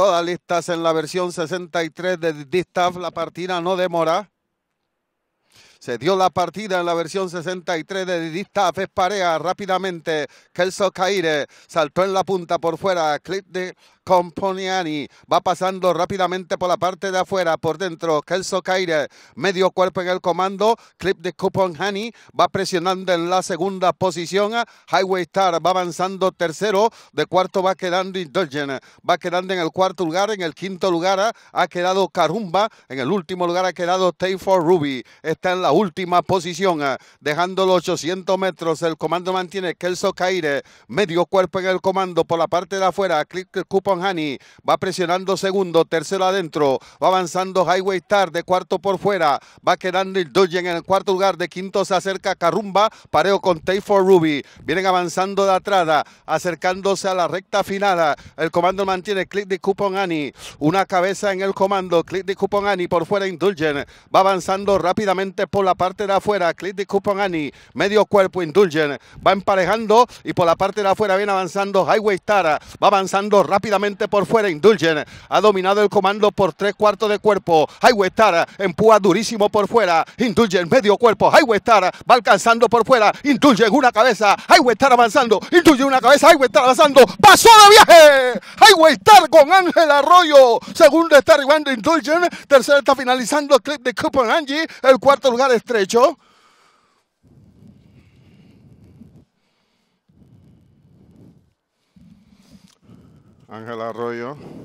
Todas listas en la versión 63 de Distaff. La partida no demora. Se dio la partida en la versión 63 de Didista Parea rápidamente. Kelso Caire saltó en la punta por fuera. Clip de Componiani va pasando rápidamente por la parte de afuera, por dentro. Kelso Caire, medio cuerpo en el comando. Clip de Componiani va presionando en la segunda posición. Highway Star va avanzando tercero. De cuarto va quedando Indulgen, Va quedando en el cuarto lugar. En el quinto lugar ha quedado Carumba. En el último lugar ha quedado Tay for Ruby. Está en la última posición, eh, dejando los 800 metros. El comando mantiene Kelso Caire, medio cuerpo en el comando por la parte de afuera. Click Coupon Hani va presionando segundo, tercero adentro. Va avanzando Highway Star de cuarto por fuera. Va quedando el en el cuarto lugar. De quinto se acerca Carrumba, pareo con Tay for Ruby. Vienen avanzando de atrás, acercándose a la recta final. El comando mantiene Click de Coupon Annie Una cabeza en el comando. Click de Coupon Hani por fuera Indulgen. Va avanzando rápidamente por la parte de afuera. Clint de Couponani, medio cuerpo, Indulgen. Va emparejando y por la parte de afuera viene avanzando Highway Star. Va avanzando rápidamente por fuera. Indulgen ha dominado el comando por tres cuartos de cuerpo. Highway Star empuja durísimo por fuera. Indulgen, medio cuerpo. Highway Star va alcanzando por fuera. Indulgen, una cabeza. Highway Star avanzando. Indulgen, una cabeza. Highway Star avanzando. Pasó de viaje estar con Ángel Arroyo. Segundo está arribando Indulgen. Tercero está finalizando el clip de Cupon Angie. El cuarto lugar estrecho. Ángel Arroyo.